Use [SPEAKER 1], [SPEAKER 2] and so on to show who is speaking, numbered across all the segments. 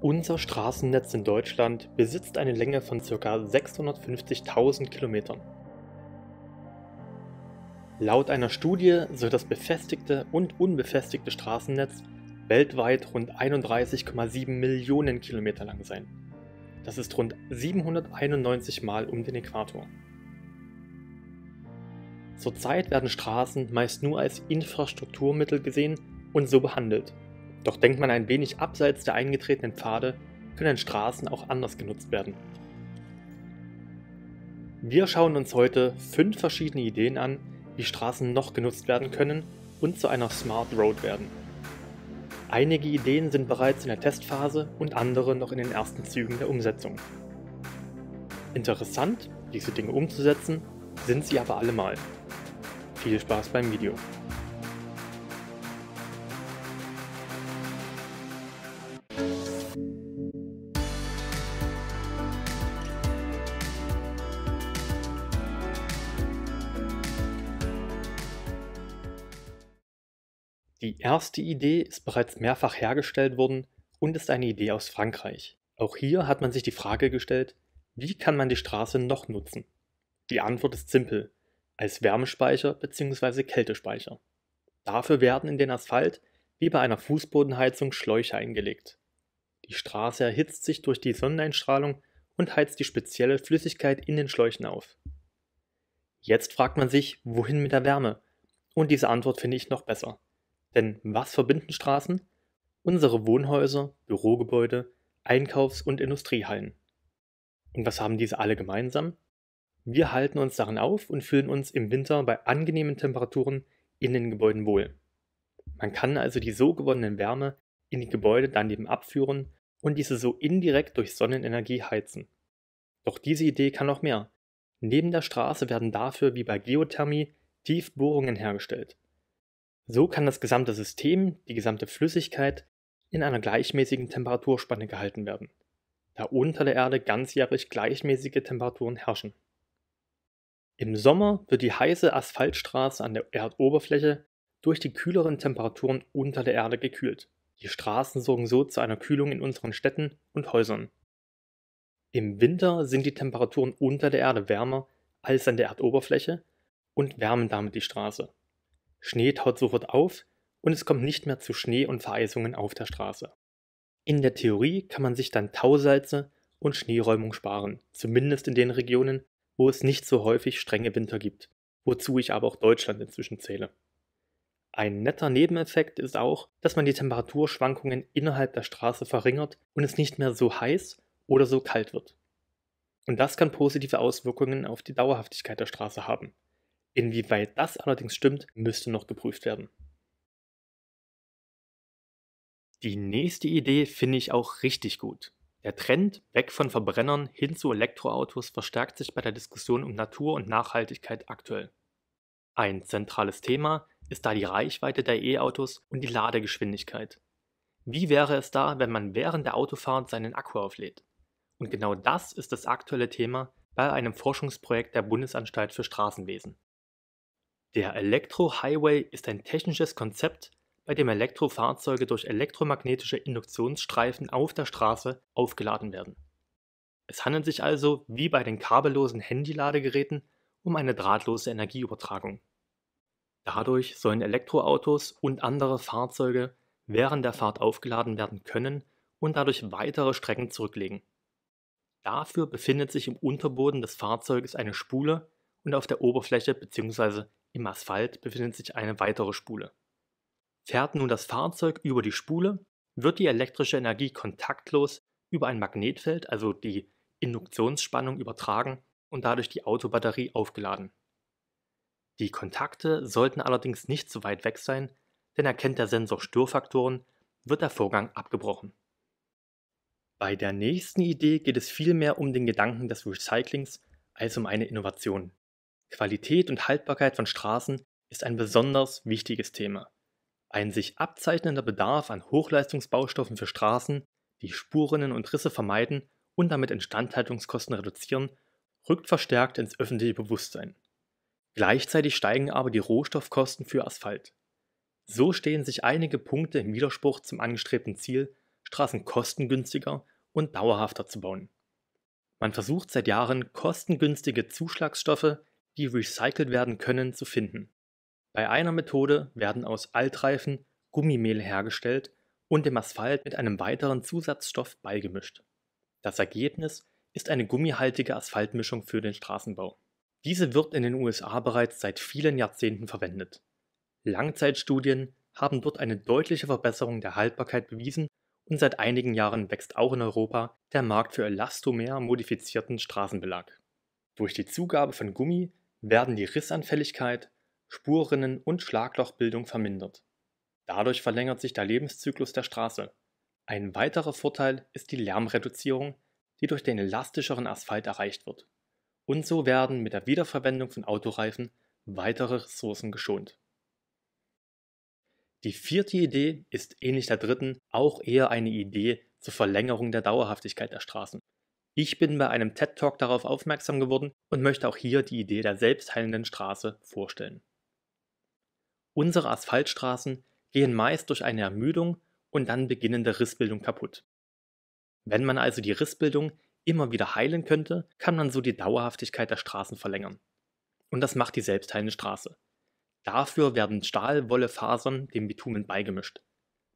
[SPEAKER 1] Unser Straßennetz in Deutschland besitzt eine Länge von ca. 650.000 Kilometern. Laut einer Studie soll das befestigte und unbefestigte Straßennetz weltweit rund 31,7 Millionen Kilometer lang sein. Das ist rund 791 Mal um den Äquator. Zurzeit werden Straßen meist nur als Infrastrukturmittel gesehen und so behandelt, doch denkt man ein wenig abseits der eingetretenen Pfade, können Straßen auch anders genutzt werden. Wir schauen uns heute fünf verschiedene Ideen an, wie Straßen noch genutzt werden können und zu einer Smart Road werden. Einige Ideen sind bereits in der Testphase und andere noch in den ersten Zügen der Umsetzung. Interessant, diese Dinge umzusetzen, sind sie aber allemal. Viel Spaß beim Video. Die erste Idee ist bereits mehrfach hergestellt worden und ist eine Idee aus Frankreich. Auch hier hat man sich die Frage gestellt, wie kann man die Straße noch nutzen? Die Antwort ist simpel, als Wärmespeicher bzw. Kältespeicher. Dafür werden in den Asphalt wie bei einer Fußbodenheizung Schläuche eingelegt. Die Straße erhitzt sich durch die Sonneneinstrahlung und heizt die spezielle Flüssigkeit in den Schläuchen auf. Jetzt fragt man sich, wohin mit der Wärme? Und diese Antwort finde ich noch besser. Denn was verbinden Straßen? Unsere Wohnhäuser, Bürogebäude, Einkaufs- und Industriehallen. Und was haben diese alle gemeinsam? Wir halten uns darin auf und fühlen uns im Winter bei angenehmen Temperaturen in den Gebäuden wohl. Man kann also die so gewonnene Wärme in die Gebäude daneben abführen und diese so indirekt durch Sonnenenergie heizen. Doch diese Idee kann noch mehr. Neben der Straße werden dafür wie bei Geothermie Tiefbohrungen hergestellt. So kann das gesamte System, die gesamte Flüssigkeit, in einer gleichmäßigen Temperaturspanne gehalten werden, da unter der Erde ganzjährig gleichmäßige Temperaturen herrschen. Im Sommer wird die heiße Asphaltstraße an der Erdoberfläche durch die kühleren Temperaturen unter der Erde gekühlt. Die Straßen sorgen so zu einer Kühlung in unseren Städten und Häusern. Im Winter sind die Temperaturen unter der Erde wärmer als an der Erdoberfläche und wärmen damit die Straße. Schnee taut sofort auf und es kommt nicht mehr zu Schnee und Vereisungen auf der Straße. In der Theorie kann man sich dann Tausalze und Schneeräumung sparen, zumindest in den Regionen, wo es nicht so häufig strenge Winter gibt, wozu ich aber auch Deutschland inzwischen zähle. Ein netter Nebeneffekt ist auch, dass man die Temperaturschwankungen innerhalb der Straße verringert und es nicht mehr so heiß oder so kalt wird. Und das kann positive Auswirkungen auf die Dauerhaftigkeit der Straße haben, Inwieweit das allerdings stimmt, müsste noch geprüft werden. Die nächste Idee finde ich auch richtig gut. Der Trend weg von Verbrennern hin zu Elektroautos verstärkt sich bei der Diskussion um Natur und Nachhaltigkeit aktuell. Ein zentrales Thema ist da die Reichweite der E-Autos und die Ladegeschwindigkeit. Wie wäre es da, wenn man während der Autofahrt seinen Akku auflädt? Und genau das ist das aktuelle Thema bei einem Forschungsprojekt der Bundesanstalt für Straßenwesen. Der Elektro-Highway ist ein technisches Konzept, bei dem Elektrofahrzeuge durch elektromagnetische Induktionsstreifen auf der Straße aufgeladen werden. Es handelt sich also, wie bei den kabellosen Handy-Ladegeräten, um eine drahtlose Energieübertragung. Dadurch sollen Elektroautos und andere Fahrzeuge während der Fahrt aufgeladen werden können und dadurch weitere Strecken zurücklegen. Dafür befindet sich im Unterboden des Fahrzeuges eine Spule und auf der Oberfläche bzw. Im Asphalt befindet sich eine weitere Spule. Fährt nun das Fahrzeug über die Spule, wird die elektrische Energie kontaktlos über ein Magnetfeld, also die Induktionsspannung, übertragen und dadurch die Autobatterie aufgeladen. Die Kontakte sollten allerdings nicht zu weit weg sein, denn erkennt der Sensor Störfaktoren, wird der Vorgang abgebrochen. Bei der nächsten Idee geht es vielmehr um den Gedanken des Recyclings als um eine Innovation. Qualität und Haltbarkeit von Straßen ist ein besonders wichtiges Thema. Ein sich abzeichnender Bedarf an Hochleistungsbaustoffen für Straßen, die Spurinnen und Risse vermeiden und damit Instandhaltungskosten reduzieren, rückt verstärkt ins öffentliche Bewusstsein. Gleichzeitig steigen aber die Rohstoffkosten für Asphalt. So stehen sich einige Punkte im Widerspruch zum angestrebten Ziel, Straßen kostengünstiger und dauerhafter zu bauen. Man versucht seit Jahren, kostengünstige Zuschlagsstoffe die recycelt werden können, zu finden. Bei einer Methode werden aus Altreifen Gummimehl hergestellt und dem Asphalt mit einem weiteren Zusatzstoff beigemischt. Das Ergebnis ist eine gummihaltige Asphaltmischung für den Straßenbau. Diese wird in den USA bereits seit vielen Jahrzehnten verwendet. Langzeitstudien haben dort eine deutliche Verbesserung der Haltbarkeit bewiesen und seit einigen Jahren wächst auch in Europa der Markt für elastomer modifizierten Straßenbelag. Durch die Zugabe von Gummi werden die Rissanfälligkeit, Spurrinnen und Schlaglochbildung vermindert. Dadurch verlängert sich der Lebenszyklus der Straße. Ein weiterer Vorteil ist die Lärmreduzierung, die durch den elastischeren Asphalt erreicht wird. Und so werden mit der Wiederverwendung von Autoreifen weitere Ressourcen geschont. Die vierte Idee ist ähnlich der dritten auch eher eine Idee zur Verlängerung der Dauerhaftigkeit der Straßen. Ich bin bei einem TED Talk darauf aufmerksam geworden, und möchte auch hier die Idee der selbstheilenden Straße vorstellen. Unsere Asphaltstraßen gehen meist durch eine Ermüdung und dann beginnende Rissbildung kaputt. Wenn man also die Rissbildung immer wieder heilen könnte, kann man so die Dauerhaftigkeit der Straßen verlängern. Und das macht die selbstheilende Straße. Dafür werden Stahlwollefasern dem Bitumen beigemischt.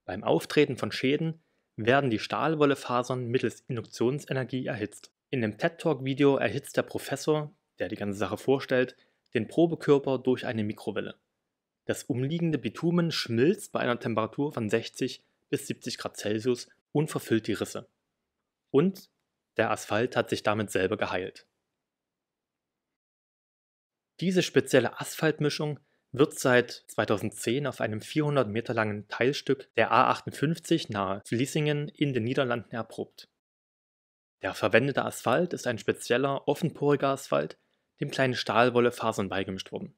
[SPEAKER 1] Beim Auftreten von Schäden werden die Stahlwollefasern mittels Induktionsenergie erhitzt. In dem TED Talk Video erhitzt der Professor, der die ganze Sache vorstellt, den Probekörper durch eine Mikrowelle. Das umliegende Bitumen schmilzt bei einer Temperatur von 60 bis 70 Grad Celsius und verfüllt die Risse. Und der Asphalt hat sich damit selber geheilt. Diese spezielle Asphaltmischung wird seit 2010 auf einem 400 Meter langen Teilstück der A58 nahe Vlissingen in den Niederlanden erprobt. Der verwendete Asphalt ist ein spezieller, offenporiger Asphalt, dem kleine Stahlwollefasern beigemischt wurden.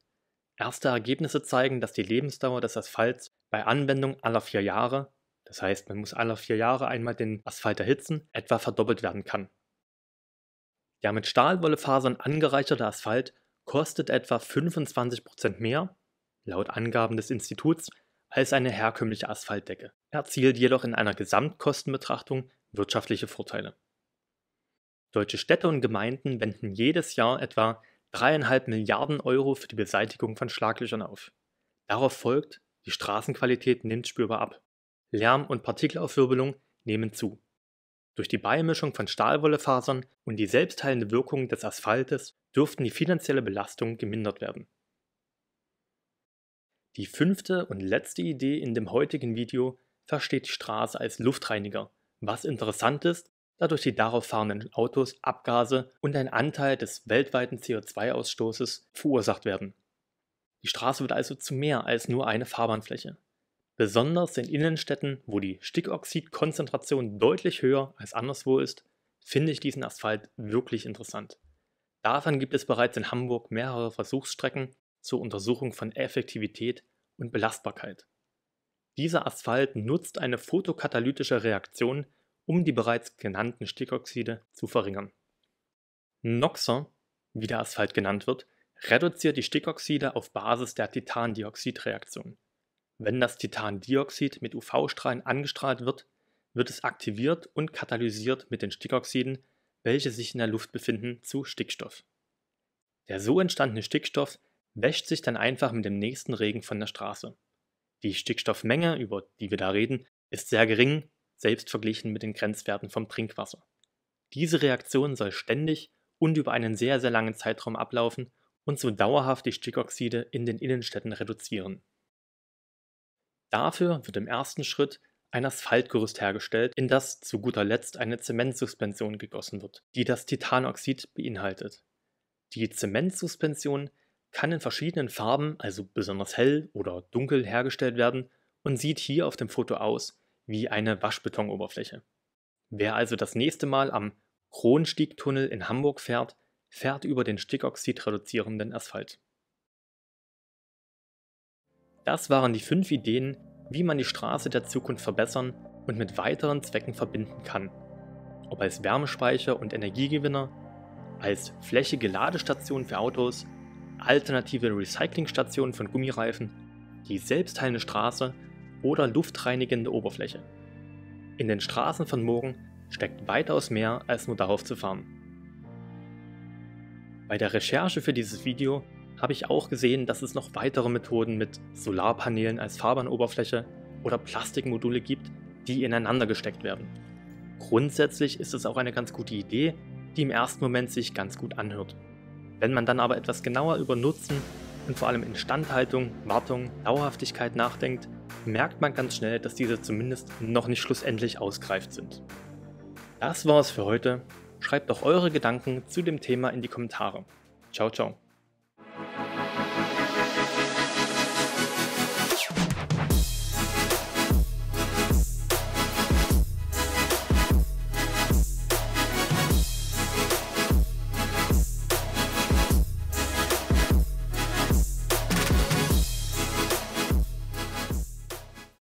[SPEAKER 1] Erste Ergebnisse zeigen, dass die Lebensdauer des Asphalts bei Anwendung aller vier Jahre, das heißt man muss alle vier Jahre einmal den Asphalt erhitzen, etwa verdoppelt werden kann. Der mit Stahlwollefasern angereicherte Asphalt kostet etwa 25% mehr, laut Angaben des Instituts, als eine herkömmliche Asphaltdecke, erzielt jedoch in einer Gesamtkostenbetrachtung wirtschaftliche Vorteile. Deutsche Städte und Gemeinden wenden jedes Jahr etwa dreieinhalb Milliarden Euro für die Beseitigung von Schlaglöchern auf. Darauf folgt, die Straßenqualität nimmt spürbar ab. Lärm und Partikelaufwirbelung nehmen zu. Durch die Beimischung von Stahlwollefasern und die selbstheilende Wirkung des Asphaltes dürften die finanzielle Belastung gemindert werden. Die fünfte und letzte Idee in dem heutigen Video versteht die Straße als Luftreiniger, was interessant ist, dadurch die darauf fahrenden Autos Abgase und ein Anteil des weltweiten CO2-Ausstoßes verursacht werden. Die Straße wird also zu mehr als nur eine Fahrbahnfläche. Besonders in Innenstädten, wo die Stickoxidkonzentration deutlich höher als anderswo ist, finde ich diesen Asphalt wirklich interessant. Davon gibt es bereits in Hamburg mehrere Versuchsstrecken zur Untersuchung von Effektivität und Belastbarkeit. Dieser Asphalt nutzt eine photokatalytische Reaktion um die bereits genannten Stickoxide zu verringern. Noxer, wie der Asphalt genannt wird, reduziert die Stickoxide auf Basis der Titandioxidreaktion. Wenn das Titandioxid mit UV-Strahlen angestrahlt wird, wird es aktiviert und katalysiert mit den Stickoxiden, welche sich in der Luft befinden, zu Stickstoff. Der so entstandene Stickstoff wäscht sich dann einfach mit dem nächsten Regen von der Straße. Die Stickstoffmenge, über die wir da reden, ist sehr gering selbst verglichen mit den Grenzwerten vom Trinkwasser. Diese Reaktion soll ständig und über einen sehr, sehr langen Zeitraum ablaufen und so dauerhaft die Stickoxide in den Innenstädten reduzieren. Dafür wird im ersten Schritt ein Asphaltgerüst hergestellt, in das zu guter Letzt eine Zementsuspension gegossen wird, die das Titanoxid beinhaltet. Die Zementsuspension kann in verschiedenen Farben, also besonders hell oder dunkel, hergestellt werden und sieht hier auf dem Foto aus wie eine Waschbetonoberfläche. Wer also das nächste Mal am Kronstiegtunnel in Hamburg fährt, fährt über den stickoxidreduzierenden Asphalt. Das waren die fünf Ideen, wie man die Straße der Zukunft verbessern und mit weiteren Zwecken verbinden kann. Ob als Wärmespeicher und Energiegewinner, als flächige Ladestation für Autos, alternative Recyclingstationen von Gummireifen, die selbstheilende Straße oder luftreinigende Oberfläche. In den Straßen von Morgen steckt weitaus mehr als nur darauf zu fahren. Bei der Recherche für dieses Video habe ich auch gesehen, dass es noch weitere Methoden mit Solarpanelen als Fahrbahnoberfläche oder Plastikmodule gibt, die ineinander gesteckt werden. Grundsätzlich ist es auch eine ganz gute Idee, die im ersten Moment sich ganz gut anhört. Wenn man dann aber etwas genauer über Nutzen und vor allem Instandhaltung, Wartung, Dauerhaftigkeit nachdenkt, merkt man ganz schnell, dass diese zumindest noch nicht schlussendlich ausgereift sind. Das war's für heute. Schreibt doch eure Gedanken zu dem Thema in die Kommentare. Ciao, ciao.